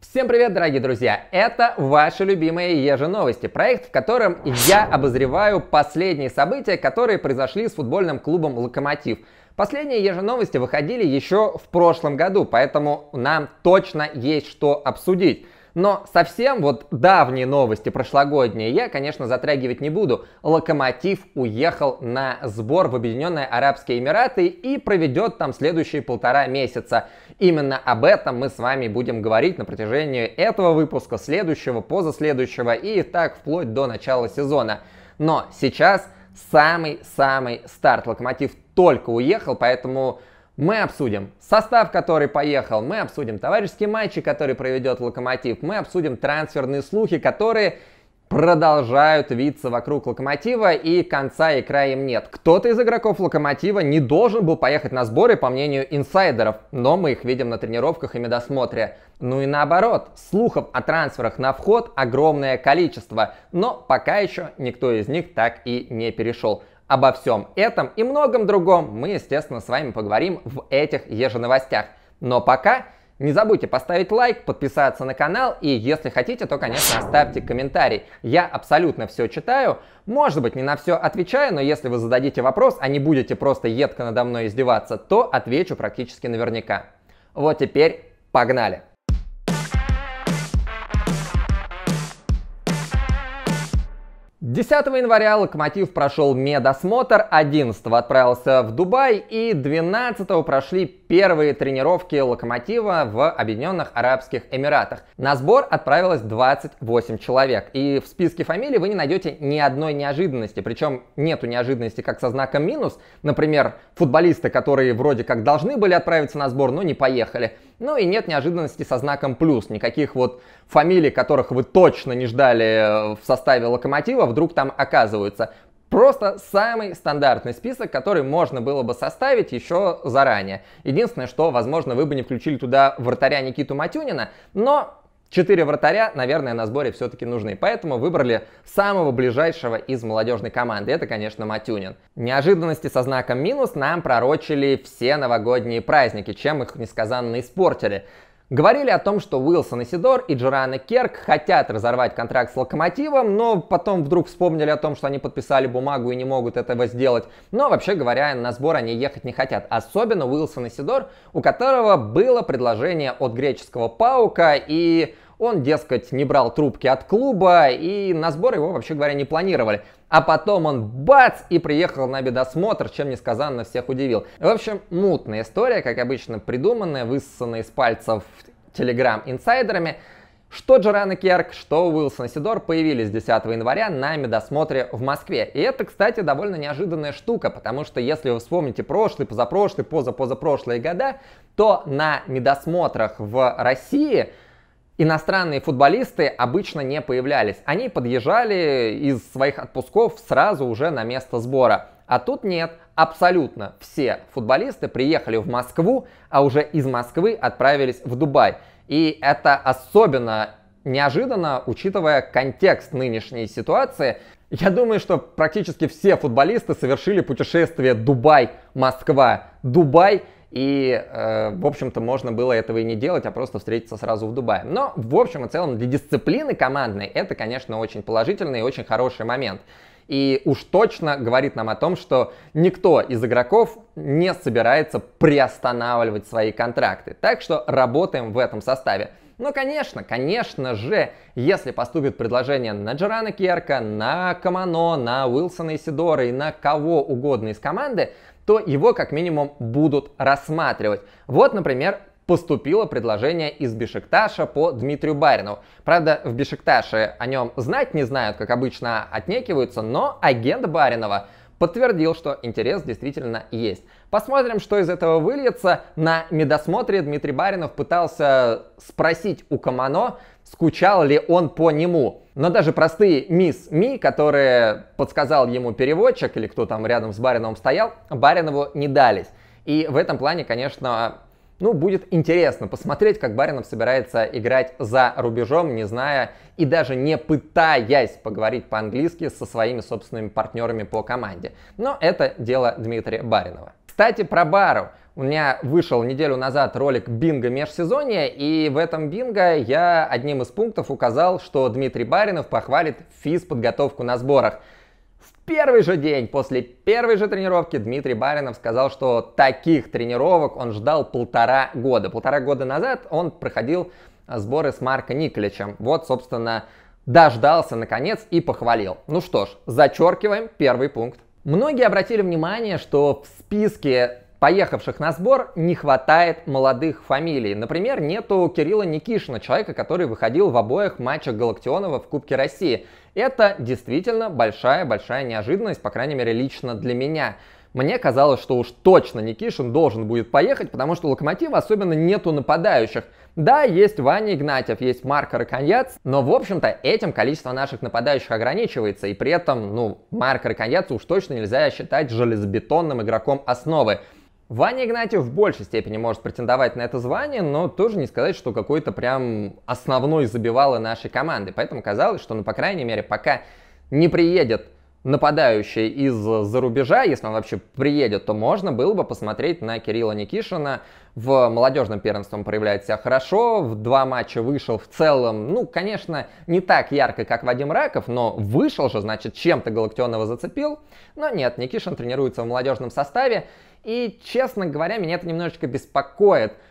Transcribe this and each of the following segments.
Всем привет, дорогие друзья! Это ваши любимые еженовости проект, в котором я обозреваю последние события, которые произошли с футбольным клубом «Локомотив». Последние еженовости выходили еще в прошлом году, поэтому нам точно есть что обсудить. Но совсем вот давние новости прошлогодние я, конечно, затрагивать не буду. Локомотив уехал на сбор в Объединенные Арабские Эмираты и проведет там следующие полтора месяца. Именно об этом мы с вами будем говорить на протяжении этого выпуска, следующего, позаследующего и так вплоть до начала сезона. Но сейчас самый-самый старт. Локомотив только уехал, поэтому мы обсудим состав, который поехал, мы обсудим товарищеские матчи, которые проведет Локомотив, мы обсудим трансферные слухи, которые продолжают виться вокруг Локомотива и конца и края им нет. Кто-то из игроков Локомотива не должен был поехать на сборы, по мнению инсайдеров, но мы их видим на тренировках и медосмотре. Ну и наоборот, слухов о трансферах на вход огромное количество, но пока еще никто из них так и не перешел. Обо всем этом и многом другом мы, естественно, с вами поговорим в этих еженовостях. Но пока не забудьте поставить лайк, подписаться на канал и, если хотите, то, конечно, оставьте комментарий. Я абсолютно все читаю, может быть, не на все отвечаю, но если вы зададите вопрос, а не будете просто едко надо мной издеваться, то отвечу практически наверняка. Вот теперь погнали! 10 января «Локомотив» прошел медосмотр, 11 отправился в Дубай и 12 прошли первые тренировки Локомотива в Объединенных Арабских Эмиратах. На сбор отправилось 28 человек, и в списке фамилий вы не найдете ни одной неожиданности, причем нету неожиданности как со знаком минус, например, футболисты, которые вроде как должны были отправиться на сбор, но не поехали, ну и нет неожиданности со знаком плюс. Никаких вот фамилий, которых вы точно не ждали э, в составе локомотива, вдруг там оказываются. Просто самый стандартный список, который можно было бы составить еще заранее. Единственное, что, возможно, вы бы не включили туда вратаря Никиту Матюнина, но Четыре вратаря, наверное, на сборе все-таки нужны, поэтому выбрали самого ближайшего из молодежной команды. Это, конечно, Матюнин. Неожиданности со знаком минус нам пророчили все новогодние праздники, чем их несказанно испортили. Говорили о том, что Уилсон Исидор и Джорана Керк хотят разорвать контракт с Локомотивом, но потом вдруг вспомнили о том, что они подписали бумагу и не могут этого сделать. Но вообще говоря, на сбор они ехать не хотят. Особенно Уилсон Исидор, у которого было предложение от греческого Паука и он, дескать, не брал трубки от клуба, и на сбор его, вообще говоря, не планировали. А потом он бац и приехал на бедосмотр, чем несказанно всех удивил. В общем, мутная история, как обычно, придуманная, высосанная из пальцев телеграм-инсайдерами. Что Джорана Керк, что Уилсон и Сидор появились 10 января на медосмотре в Москве. И это, кстати, довольно неожиданная штука, потому что если вы вспомните прошлый, позапрошлый, позапозапрошлые года, то на медосмотрах в России – иностранные футболисты обычно не появлялись. Они подъезжали из своих отпусков сразу уже на место сбора. А тут нет, абсолютно все футболисты приехали в Москву, а уже из Москвы отправились в Дубай. И это особенно неожиданно, учитывая контекст нынешней ситуации. Я думаю, что практически все футболисты совершили путешествие Дубай-Москва. Дубай, -Москва. Дубай и, э, в общем-то, можно было этого и не делать, а просто встретиться сразу в Дубае. Но, в общем и целом, для дисциплины командной это, конечно, очень положительный и очень хороший момент. И уж точно говорит нам о том, что никто из игроков не собирается приостанавливать свои контракты. Так что работаем в этом составе. Но, конечно, конечно же, если поступит предложение на Джерана Керка, на Камано, на Уилсона Исидора и на кого угодно из команды, то его как минимум будут рассматривать. Вот, например, поступило предложение из Бешикташа по Дмитрию Баринову. Правда, в Бешикташе о нем знать не знают, как обычно отнекиваются, но агент Баринова подтвердил, что интерес действительно есть. Посмотрим, что из этого выльется. На медосмотре Дмитрий Баринов пытался спросить у Камано, скучал ли он по нему. Но даже простые мисс Ми, которые подсказал ему переводчик или кто там рядом с Бариновым стоял, Баринову не дались. И в этом плане, конечно, ну, будет интересно посмотреть, как Баринов собирается играть за рубежом, не зная и даже не пытаясь поговорить по-английски со своими собственными партнерами по команде. Но это дело Дмитрия Баринова. Кстати, про бару. У меня вышел неделю назад ролик «Бинго межсезонье, и в этом бинго я одним из пунктов указал, что Дмитрий Баринов похвалит физ подготовку на сборах. В первый же день после первой же тренировки Дмитрий Баринов сказал, что таких тренировок он ждал полтора года. Полтора года назад он проходил сборы с Марко Николичем. Вот, собственно, дождался наконец и похвалил. Ну что ж, зачеркиваем первый пункт. Многие обратили внимание, что в списке поехавших на сбор не хватает молодых фамилий. Например, нету Кирилла Никишина, человека, который выходил в обоих матчах Галактионова в Кубке России. Это действительно большая-большая неожиданность, по крайней мере, лично для меня. Мне казалось, что уж точно Никишин должен будет поехать, потому что у Локомотива особенно нету нападающих. Да, есть Ваня Игнатьев, есть Марко Раконьяц, но, в общем-то, этим количество наших нападающих ограничивается, и при этом, ну, Марко Раконьяца уж точно нельзя считать железобетонным игроком основы. Ваня Игнатьев в большей степени может претендовать на это звание, но тоже не сказать, что какой-то прям основной забивало нашей команды. Поэтому казалось, что, ну, по крайней мере, пока не приедет нападающий из-за рубежа, если он вообще приедет, то можно было бы посмотреть на Кирилла Никишина. В молодежном первенстве он проявляет себя хорошо, в два матча вышел в целом, ну, конечно, не так ярко, как Вадим Раков, но вышел же, значит, чем-то Галактионова зацепил. Но нет, Никишин тренируется в молодежном составе, и, честно говоря, меня это немножечко беспокоит –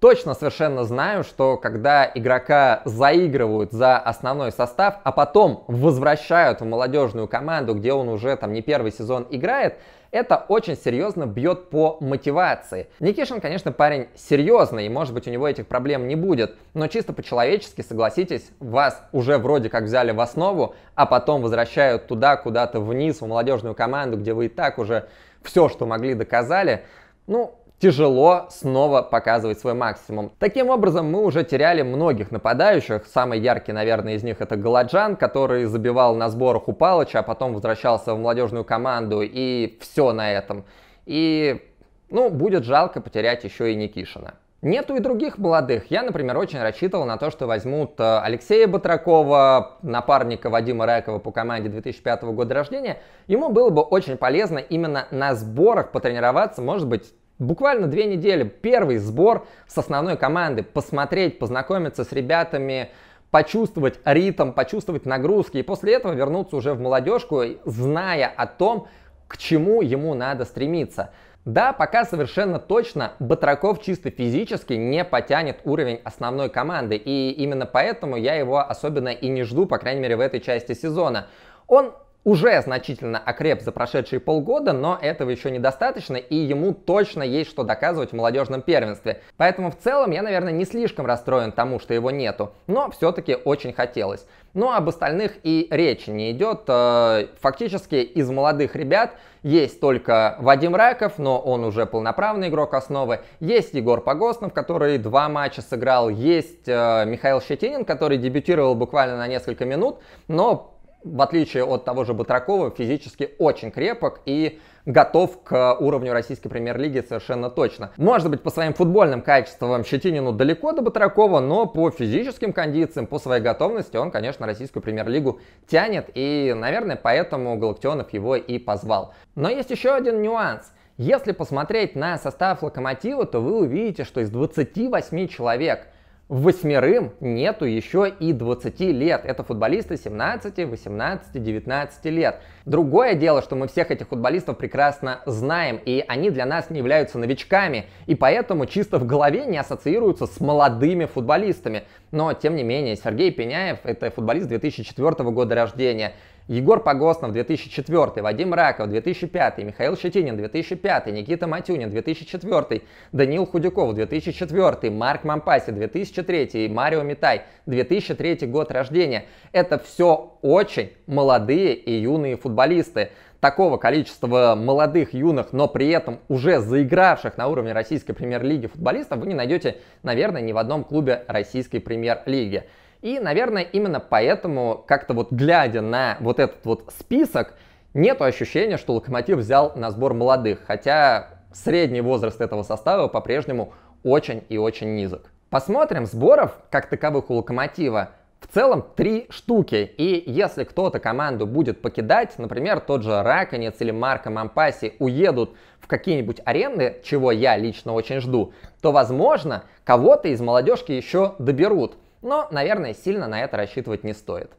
точно совершенно знаю, что когда игрока заигрывают за основной состав, а потом возвращают в молодежную команду, где он уже там не первый сезон играет, это очень серьезно бьет по мотивации. Никишин, конечно, парень серьезный, и может быть у него этих проблем не будет, но чисто по-человечески, согласитесь, вас уже вроде как взяли в основу, а потом возвращают туда, куда-то вниз, в молодежную команду, где вы и так уже все, что могли, доказали. Ну, тяжело снова показывать свой максимум. Таким образом, мы уже теряли многих нападающих. Самый яркий, наверное, из них это Галаджан, который забивал на сборах у Палыча, а потом возвращался в молодежную команду, и все на этом. И, ну, будет жалко потерять еще и Никишина. Нету и других молодых. Я, например, очень рассчитывал на то, что возьмут э, Алексея Батракова, напарника Вадима Ракова по команде 2005 года рождения. Ему было бы очень полезно именно на сборах потренироваться, может быть, буквально две недели первый сбор с основной команды, посмотреть, познакомиться с ребятами, почувствовать ритм, почувствовать нагрузки и после этого вернуться уже в молодежку, зная о том, к чему ему надо стремиться. Да, пока совершенно точно Батраков чисто физически не потянет уровень основной команды, и именно поэтому я его особенно и не жду, по крайней мере, в этой части сезона. Он уже значительно окреп за прошедшие полгода, но этого еще недостаточно, и ему точно есть что доказывать в молодежном первенстве. Поэтому в целом я, наверное, не слишком расстроен тому, что его нету, но все-таки очень хотелось. Но об остальных и речи не идет. Э, фактически из молодых ребят есть только Вадим Раков, но он уже полноправный игрок основы. Есть Егор Погоснов, который два матча сыграл. Есть э, Михаил Щетинин, который дебютировал буквально на несколько минут, но в отличие от того же Батракова, физически очень крепок и готов к уровню российской премьер-лиги совершенно точно. Может быть, по своим футбольным качествам Щетинину далеко до Батракова, но по физическим кондициям, по своей готовности он, конечно, российскую премьер-лигу тянет, и, наверное, поэтому Галактионов его и позвал. Но есть еще один нюанс – если посмотреть на состав локомотива, то вы увидите, что из 28 человек – Восьмерым нету еще и 20 лет. Это футболисты 17, 18, 19 лет. Другое дело, что мы всех этих футболистов прекрасно знаем, и они для нас не являются новичками, и поэтому чисто в голове не ассоциируются с молодыми футболистами. Но, тем не менее, Сергей Пеняев — это футболист 2004 года рождения, Егор Погоснов 2004, Вадим Раков 2005, Михаил Щетинин 2005, Никита Матюнин 2004, Даниил Худяков 2004, Марк Мампаси 2003 и Марио Митай 2003 год рождения. Это все очень молодые и юные футболисты такого количества молодых, юных, но при этом уже заигравших на уровне российской премьер-лиги футболистов вы не найдете, наверное, ни в одном клубе российской премьер-лиги. И, наверное, именно поэтому, как-то вот глядя на вот этот вот список, нет ощущения, что Локомотив взял на сбор молодых, хотя средний возраст этого состава по-прежнему очень и очень низок. Посмотрим сборов, как таковых у Локомотива, в целом три штуки. И если кто-то команду будет покидать, например, тот же Раконец или Марко Мампаси уедут в какие-нибудь аренды, чего я лично очень жду, то, возможно, кого-то из молодежки еще доберут но, наверное, сильно на это рассчитывать не стоит.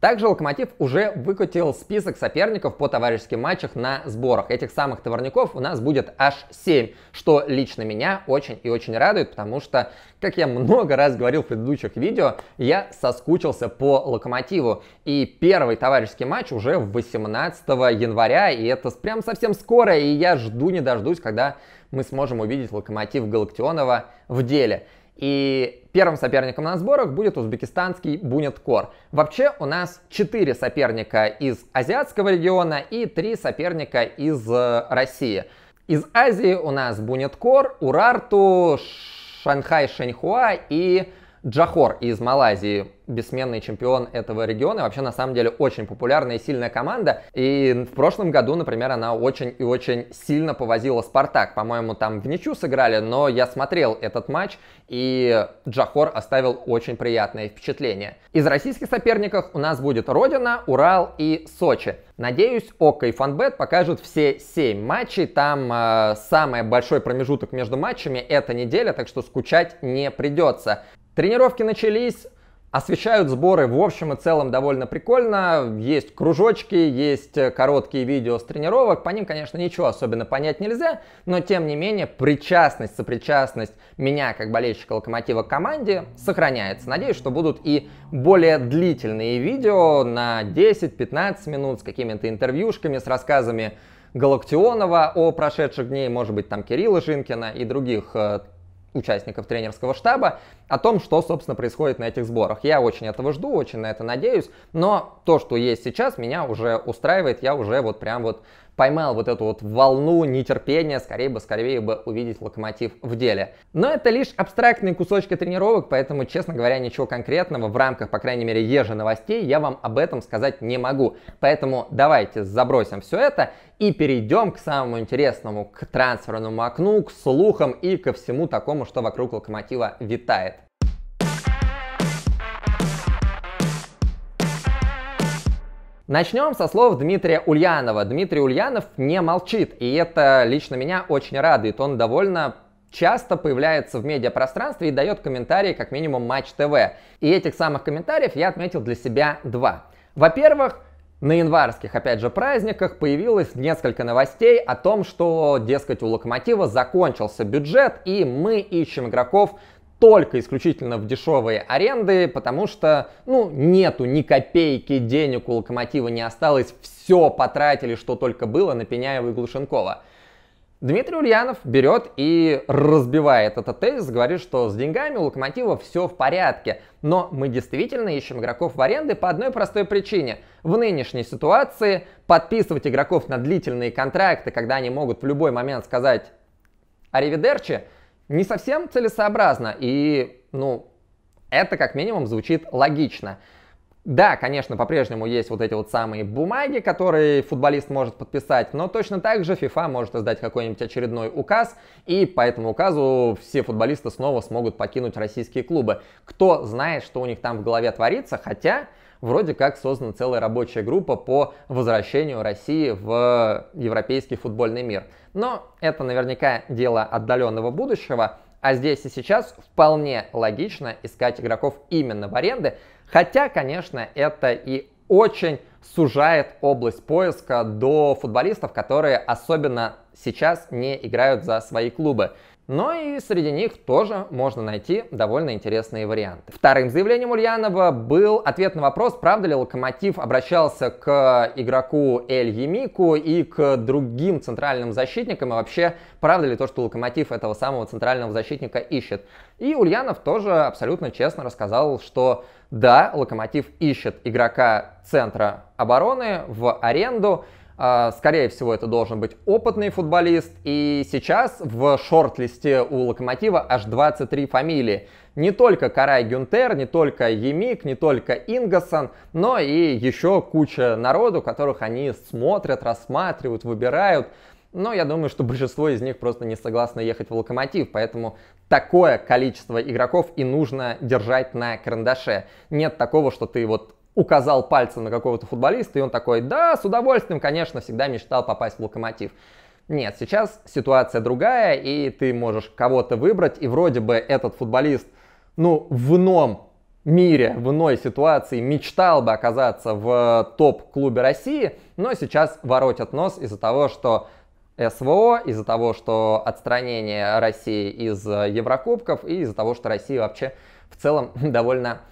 Также «Локомотив» уже выкатил список соперников по товарищеским матчах на сборах. Этих самых товарников у нас будет аж 7, что лично меня очень и очень радует, потому что, как я много раз говорил в предыдущих видео, я соскучился по «Локомотиву». И первый товарищеский матч уже 18 января, и это прям совсем скоро, и я жду не дождусь, когда мы сможем увидеть «Локомотив» Галактионова в деле. И первым соперником на сборах будет узбекистанский Буниткор. Вообще у нас 4 соперника из азиатского региона и 3 соперника из э, России. Из Азии у нас Буниткор, Урарту, Шанхай Шэньхуа и Джахор из Малайзии, бессменный чемпион этого региона, вообще на самом деле очень популярная и сильная команда. И в прошлом году, например, она очень и очень сильно повозила Спартак. По-моему, там в ничью сыграли, но я смотрел этот матч, и Джахор оставил очень приятное впечатление. Из российских соперников у нас будет Родина, Урал и Сочи. Надеюсь, ОК и Фанбет покажут все 7 матчей. Там э, самый большой промежуток между матчами — это неделя, так что скучать не придется. Тренировки начались, Освещают сборы в общем и целом довольно прикольно. Есть кружочки, есть э, короткие видео с тренировок. По ним, конечно, ничего особенно понять нельзя, но тем не менее причастность, сопричастность меня как болельщика Локомотива к команде сохраняется. Надеюсь, что будут и более длительные видео на 10-15 минут с какими-то интервьюшками, с рассказами Галактионова о прошедших дней, может быть, там Кирилла Жинкина и других э, участников тренерского штаба о том, что, собственно, происходит на этих сборах. Я очень этого жду, очень на это надеюсь, но то, что есть сейчас, меня уже устраивает, я уже вот прям вот поймал вот эту вот волну нетерпения, скорее бы, скорее бы увидеть локомотив в деле. Но это лишь абстрактные кусочки тренировок, поэтому, честно говоря, ничего конкретного в рамках, по крайней мере, ежи новостей я вам об этом сказать не могу. Поэтому давайте забросим все это и перейдем к самому интересному, к трансферному окну, к слухам и ко всему такому, что вокруг локомотива витает. Начнем со слов Дмитрия Ульянова. Дмитрий Ульянов не молчит, и это лично меня очень радует. Он довольно часто появляется в медиапространстве и дает комментарии как минимум Матч ТВ. И этих самых комментариев я отметил для себя два. Во-первых, на январских, опять же, праздниках появилось несколько новостей о том, что, дескать, у Локомотива закончился бюджет, и мы ищем игроков только исключительно в дешевые аренды, потому что, ну, нету ни копейки денег у Локомотива не осталось, все потратили, что только было на Пеняева и Глушенкова. Дмитрий Ульянов берет и разбивает этот тезис, говорит, что с деньгами у Локомотива все в порядке. Но мы действительно ищем игроков в аренды по одной простой причине. В нынешней ситуации подписывать игроков на длительные контракты, когда они могут в любой момент сказать «Аривидерчи», не совсем целесообразно, и, ну, это как минимум звучит логично. Да, конечно, по-прежнему есть вот эти вот самые бумаги, которые футболист может подписать, но точно так же FIFA может издать какой-нибудь очередной указ, и по этому указу все футболисты снова смогут покинуть российские клубы. Кто знает, что у них там в голове творится, хотя вроде как создана целая рабочая группа по возвращению России в европейский футбольный мир. Но это наверняка дело отдаленного будущего, а здесь и сейчас вполне логично искать игроков именно в аренды, хотя, конечно, это и очень сужает область поиска до футболистов, которые особенно сейчас не играют за свои клубы. Но и среди них тоже можно найти довольно интересные варианты. Вторым заявлением Ульянова был ответ на вопрос, правда ли Локомотив обращался к игроку Эль Емику и к другим центральным защитникам, и вообще, правда ли то, что Локомотив этого самого центрального защитника ищет. И Ульянов тоже абсолютно честно рассказал, что да, Локомотив ищет игрока центра обороны в аренду, а, скорее всего, это должен быть опытный футболист. И сейчас в шорт-листе у Локомотива аж 23 фамилии. Не только Карай Гюнтер, не только Емик, не только Ингасон, но и еще куча народу, которых они смотрят, рассматривают, выбирают. Но я думаю, что большинство из них просто не согласны ехать в Локомотив, поэтому такое количество игроков и нужно держать на карандаше. Нет такого, что ты вот указал пальцем на какого-то футболиста, и он такой, да, с удовольствием, конечно, всегда мечтал попасть в локомотив. Нет, сейчас ситуация другая, и ты можешь кого-то выбрать, и вроде бы этот футболист, ну, в ином мире, в иной ситуации мечтал бы оказаться в э, топ-клубе России, но сейчас воротят нос из-за того, что СВО, из-за того, что отстранение России из э, Еврокубков и из-за того, что Россия вообще в целом довольно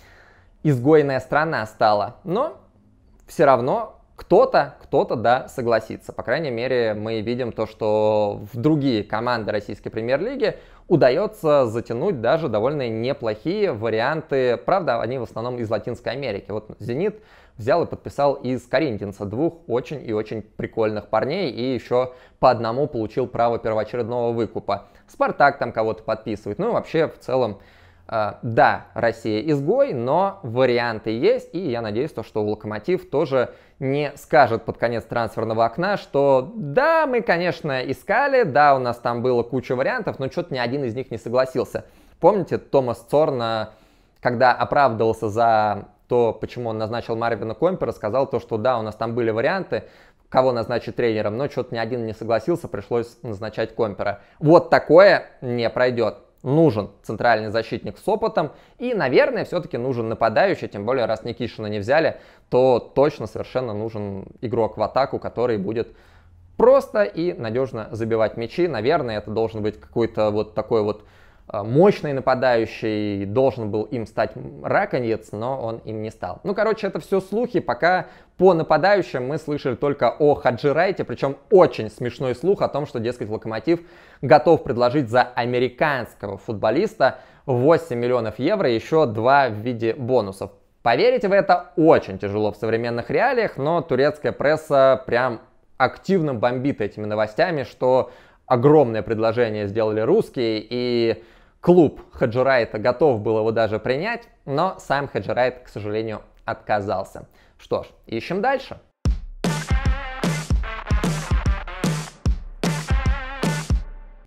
изгойная страна стала. Но все равно кто-то, кто-то, да, согласится. По крайней мере, мы видим то, что в другие команды российской премьер-лиги удается затянуть даже довольно неплохие варианты. Правда, они в основном из Латинской Америки. Вот «Зенит» взял и подписал из «Коринтинса» двух очень и очень прикольных парней и еще по одному получил право первоочередного выкупа. «Спартак» там кого-то подписывает. Ну и вообще, в целом, а, да, Россия изгой, но варианты есть, и я надеюсь, то, что Локомотив тоже не скажет под конец трансферного окна, что да, мы, конечно, искали, да, у нас там было куча вариантов, но что-то ни один из них не согласился. Помните, Томас Цорна, когда оправдывался за то, почему он назначил Марвина Компера, сказал то, что да, у нас там были варианты, кого назначить тренером, но что-то ни один не согласился, пришлось назначать Компера. Вот такое не пройдет нужен центральный защитник с опытом. И, наверное, все-таки нужен нападающий, тем более, раз Никишина не взяли, то точно совершенно нужен игрок в атаку, который будет просто и надежно забивать мячи. Наверное, это должен быть какой-то вот такой вот а, мощный нападающий, должен был им стать Раконец, но он им не стал. Ну, короче, это все слухи, пока по нападающим мы слышали только о Хаджирайте, причем очень смешной слух о том, что, дескать, Локомотив готов предложить за американского футболиста 8 миллионов евро еще 2 в виде бонусов. Поверить в это очень тяжело в современных реалиях, но турецкая пресса прям активно бомбит этими новостями, что огромное предложение сделали русские, и клуб Хаджирайта готов был его даже принять, но сам Хаджирайт, к сожалению, отказался. Что ж, ищем дальше.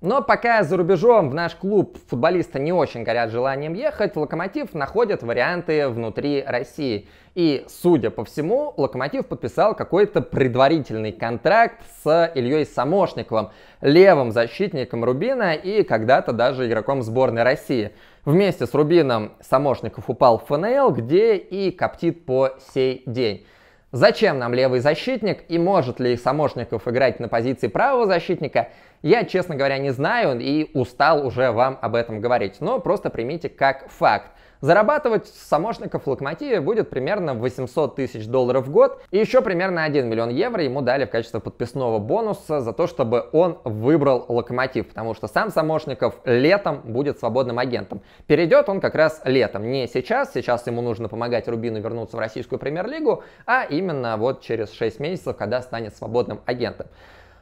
Но пока за рубежом в наш клуб футболисты не очень горят желанием ехать, Локомотив находит варианты внутри России. И, судя по всему, Локомотив подписал какой-то предварительный контракт с Ильей Самошниковым, левым защитником Рубина и когда-то даже игроком сборной России. Вместе с Рубином Самошников упал в ФНЛ, где и коптит по сей день. Зачем нам левый защитник и может ли Самошников играть на позиции правого защитника, я, честно говоря, не знаю и устал уже вам об этом говорить, но просто примите как факт. Зарабатывать самошников в Локомотиве будет примерно 800 тысяч долларов в год. И еще примерно 1 миллион евро ему дали в качестве подписного бонуса за то, чтобы он выбрал Локомотив. Потому что сам Самошников летом будет свободным агентом. Перейдет он как раз летом, не сейчас. Сейчас ему нужно помогать Рубину вернуться в российскую премьер-лигу, а именно вот через 6 месяцев, когда станет свободным агентом.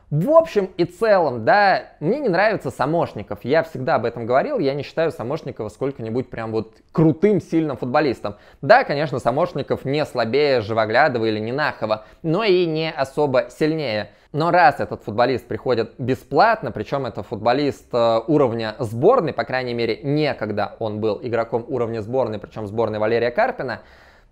В общем и целом, да, мне не нравится Самошников. Я всегда об этом говорил, я не считаю Самошникова сколько-нибудь прям вот крутым, сильным футболистом. Да, конечно, Самошников не слабее Живоглядова или Нинахова, но и не особо сильнее. Но раз этот футболист приходит бесплатно, причем это футболист э, уровня сборной, по крайней мере, некогда он был игроком уровня сборной, причем сборной Валерия Карпина,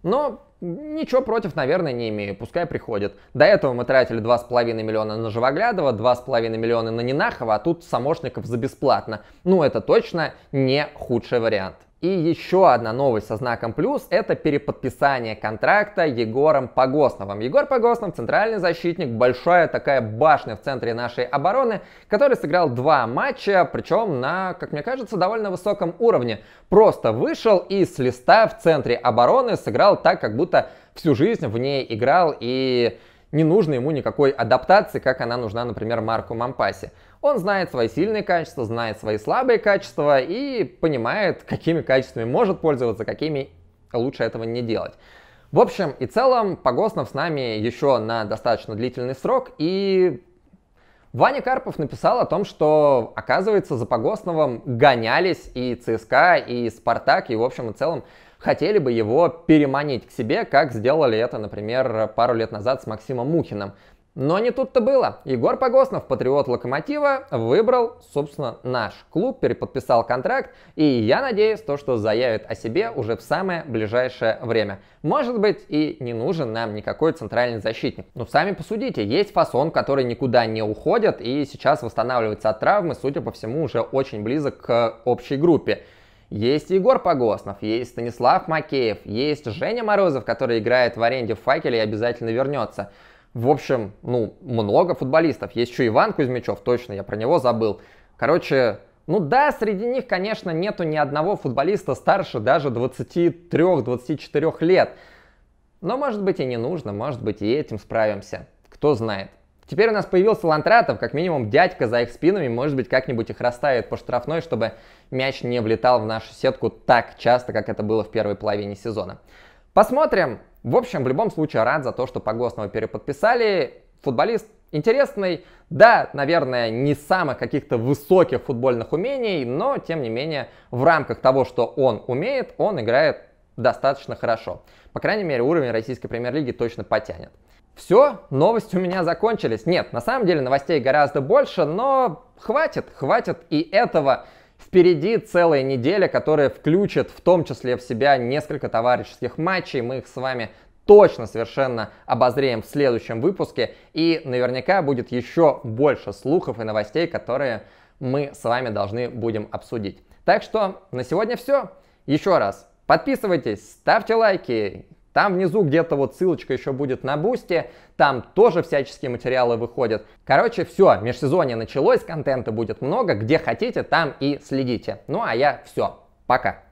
но Ничего против, наверное, не имею, пускай приходит. До этого мы тратили 2,5 миллиона на Живоглядова, 2,5 миллиона на Нинахова, а тут Самошников за бесплатно. Ну, это точно не худший вариант. И еще одна новость со знаком плюс – это переподписание контракта Егором Погосновым. Егор Погоснов – центральный защитник, большая такая башня в центре нашей обороны, который сыграл два матча, причем на, как мне кажется, довольно высоком уровне. Просто вышел и с листа в центре обороны сыграл так, как будто всю жизнь в ней играл и не нужно ему никакой адаптации, как она нужна, например, Марку Мампасе. Он знает свои сильные качества, знает свои слабые качества и понимает, какими качествами может пользоваться, какими лучше этого не делать. В общем и целом, Погоснов с нами еще на достаточно длительный срок, и Ваня Карпов написал о том, что, оказывается, за Погосновым гонялись и ЦСКА, и Спартак, и, в общем и целом, хотели бы его переманить к себе, как сделали это, например, пару лет назад с Максимом Мухиным. Но не тут-то было. Егор Погоснов, патриот Локомотива, выбрал, собственно, наш клуб, переподписал контракт, и я надеюсь, то, что заявит о себе уже в самое ближайшее время. Может быть, и не нужен нам никакой центральный защитник. Но сами посудите, есть фасон, который никуда не уходит, и сейчас восстанавливается от травмы, судя по всему, уже очень близок к общей группе. Есть Егор Погоснов, есть Станислав Макеев, есть Женя Морозов, который играет в аренде в факеле и обязательно вернется в общем, ну, много футболистов. Есть еще Иван Кузьмичев, точно, я про него забыл. Короче, ну да, среди них, конечно, нету ни одного футболиста старше даже 23-24 лет. Но, может быть, и не нужно, может быть, и этим справимся. Кто знает. Теперь у нас появился Лантратов, как минимум дядька за их спинами, может быть, как-нибудь их расставит по штрафной, чтобы мяч не влетал в нашу сетку так часто, как это было в первой половине сезона. Посмотрим. В общем, в любом случае рад за то, что Погостного переподписали. Футболист интересный, да, наверное, не самых каких-то высоких футбольных умений, но, тем не менее, в рамках того, что он умеет, он играет достаточно хорошо. По крайней мере, уровень российской премьер-лиги точно потянет. Все, новости у меня закончились. Нет, на самом деле новостей гораздо больше, но хватит, хватит и этого. Впереди целая неделя, которая включит в том числе в себя несколько товарищеских матчей. Мы их с вами точно совершенно обозреем в следующем выпуске. И наверняка будет еще больше слухов и новостей, которые мы с вами должны будем обсудить. Так что на сегодня все. Еще раз, подписывайтесь, ставьте лайки, там внизу где-то вот ссылочка еще будет на Бусти, там тоже всяческие материалы выходят. Короче, все, межсезонье началось, контента будет много, где хотите, там и следите. Ну а я все, пока.